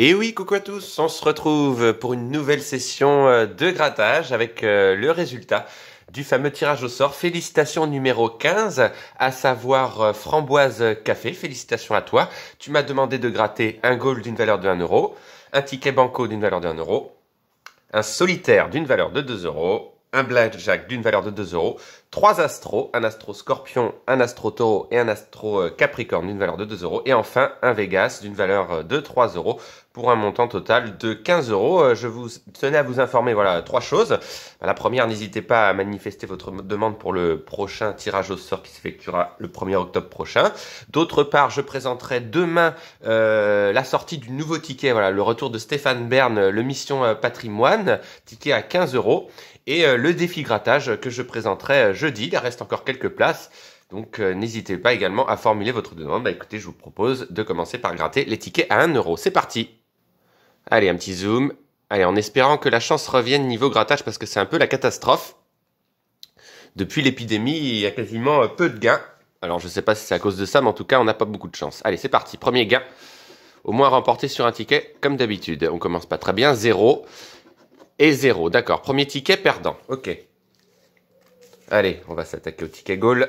Et oui, coucou à tous, on se retrouve pour une nouvelle session euh, de grattage avec euh, le résultat du fameux tirage au sort. Félicitations numéro 15, à savoir euh, Framboise Café. Félicitations à toi. Tu m'as demandé de gratter un goal d'une valeur de 1 euro, un ticket banco d'une valeur de 1 euro, un solitaire d'une valeur de 2€, euros, un blackjack d'une valeur de 2€... euros, trois astros, un astro scorpion, un astro taureau et un astro euh, capricorne d'une valeur de 2 euros. Et enfin, un Vegas d'une valeur euh, de 3 euros pour un montant total de 15 euros. Euh, je vous tenais à vous informer, voilà, trois choses. La première, n'hésitez pas à manifester votre demande pour le prochain tirage au sort qui s'effectuera le 1er octobre prochain. D'autre part, je présenterai demain la sortie du nouveau ticket, voilà, le retour de Stéphane Bern, le Mission Patrimoine, ticket à 15 euros. Et le défi grattage que je présenterai jeudi. Il reste encore quelques places. Donc euh, n'hésitez pas également à formuler votre demande. Bah, écoutez, je vous propose de commencer par gratter les tickets à 1 euro. C'est parti Allez, un petit zoom. Allez, en espérant que la chance revienne niveau grattage parce que c'est un peu la catastrophe. Depuis l'épidémie, il y a quasiment euh, peu de gains. Alors je ne sais pas si c'est à cause de ça, mais en tout cas, on n'a pas beaucoup de chance. Allez, c'est parti. Premier gain. Au moins remporté sur un ticket, comme d'habitude. On commence pas très bien. 0 et 0. D'accord. Premier ticket perdant. Ok. Allez, on va s'attaquer au ticket goal.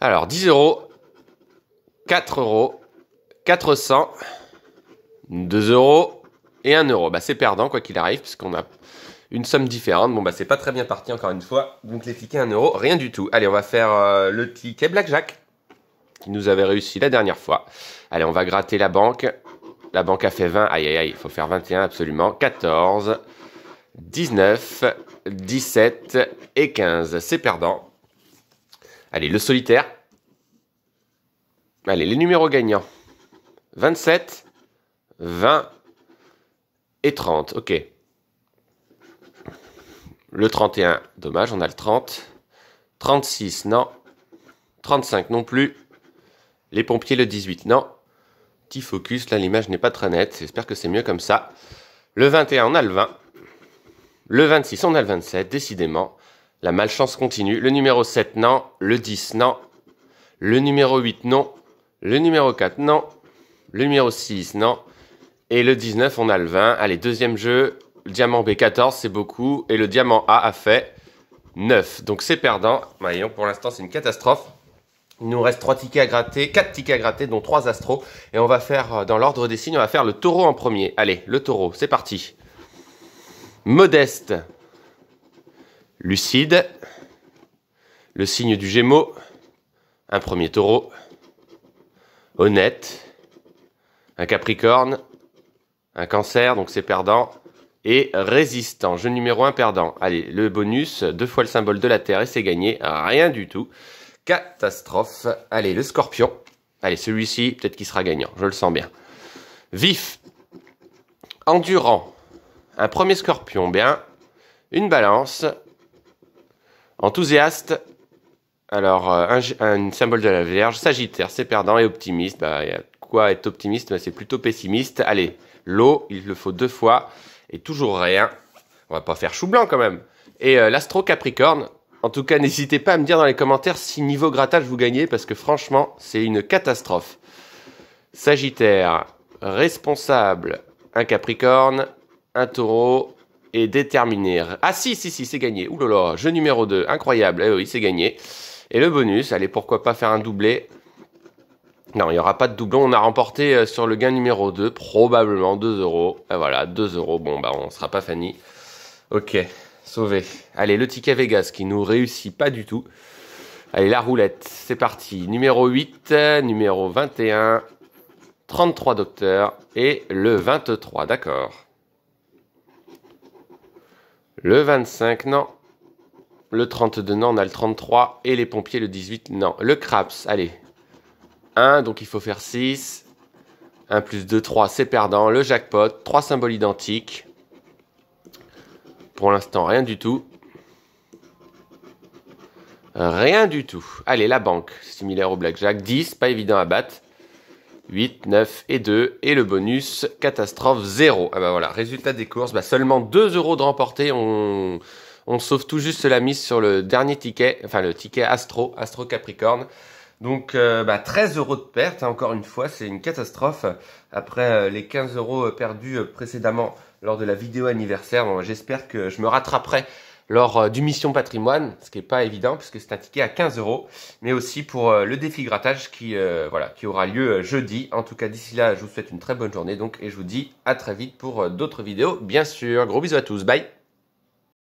Alors, 10 euros, 4 euros, 400, 2 euros et 1 euro. Bah, c'est perdant, quoi qu'il arrive, puisqu'on a une somme différente. Bon, bah, c'est pas très bien parti, encore une fois. Donc, les tickets 1 euro, rien du tout. Allez, on va faire euh, le ticket Blackjack, qui nous avait réussi la dernière fois. Allez, on va gratter la banque. La banque a fait 20. Aïe, aïe, aïe. Il faut faire 21 absolument. 14, 19, 17 et 15. C'est perdant. Allez, le solitaire. Allez, les numéros gagnants. 27, 20 et 30. Ok. Le 31, dommage, on a le 30. 36, non. 35 non plus. Les pompiers, le 18, non petit focus, là l'image n'est pas très nette, j'espère que c'est mieux comme ça. Le 21, on a le 20. Le 26, on a le 27, décidément. La malchance continue. Le numéro 7, non. Le 10, non. Le numéro 8, non. Le numéro 4, non. Le numéro 6, non. Et le 19, on a le 20. Allez, deuxième jeu. Le diamant B14, c'est beaucoup. Et le diamant A a fait 9. Donc c'est perdant. Voyons, pour l'instant, c'est une catastrophe. Il nous reste trois tickets à gratter, quatre tickets à gratter, dont trois astros. Et on va faire, euh, dans l'ordre des signes, on va faire le taureau en premier. Allez, le taureau, c'est parti. Modeste. Lucide. Le signe du Gémeaux. Un premier taureau. Honnête. Un capricorne. Un cancer, donc c'est perdant. Et résistant. Jeu numéro 1, perdant. Allez, le bonus, deux fois le symbole de la Terre et c'est gagné. Rien du tout. Catastrophe. Allez, le scorpion. Allez, celui-ci, peut-être qu'il sera gagnant. Je le sens bien. Vif. Endurant. Un premier scorpion, bien. Une balance. Enthousiaste. Alors, euh, un, symbole de la Vierge. Sagittaire, c'est perdant et optimiste. Bah, y a quoi être optimiste mais C'est plutôt pessimiste. Allez, l'eau, il le faut deux fois. Et toujours rien. On va pas faire chou blanc quand même. Et euh, l'astro Capricorne, en tout cas, n'hésitez pas à me dire dans les commentaires si niveau grattage vous gagnez, parce que franchement, c'est une catastrophe. Sagittaire, responsable, un Capricorne, un Taureau et déterminé. Ah si, si, si, c'est gagné. Ouh jeu numéro 2, incroyable. Eh oui, c'est gagné. Et le bonus, allez, pourquoi pas faire un doublé non, il n'y aura pas de doublon. On a remporté euh, sur le gain numéro 2, probablement 2 euros. Et voilà, 2 euros. Bon, bah, on ne sera pas Fanny. Ok sauvé. Allez, le ticket Vegas qui nous réussit pas du tout. Allez, la roulette, c'est parti. Numéro 8, numéro 21, 33 docteurs et le 23, d'accord. Le 25, non. Le 32, non, on a le 33 et les pompiers, le 18, non. Le Craps, allez. 1, donc il faut faire 6. 1 plus 2, 3, c'est perdant. Le jackpot, 3 symboles identiques. Pour l'instant, rien du tout. Rien du tout. Allez, la banque, similaire au blackjack. 10, pas évident à battre. 8, 9 et 2. Et le bonus, catastrophe 0. Ah bah voilà, résultat des courses, bah seulement 2 euros de remporté. On, on sauve tout juste la mise sur le dernier ticket, enfin le ticket Astro, Astro Capricorne. Donc euh, bah, 13 euros de perte, hein, encore une fois, c'est une catastrophe. Après euh, les 15 euros euh, perdus précédemment lors de la vidéo anniversaire, j'espère que je me rattraperai lors du Mission Patrimoine, ce qui n'est pas évident puisque c'est un ticket à 15 euros, mais aussi pour le défi grattage qui, voilà, qui aura lieu jeudi. En tout cas, d'ici là, je vous souhaite une très bonne journée donc et je vous dis à très vite pour d'autres vidéos, bien sûr. Gros bisous à tous, bye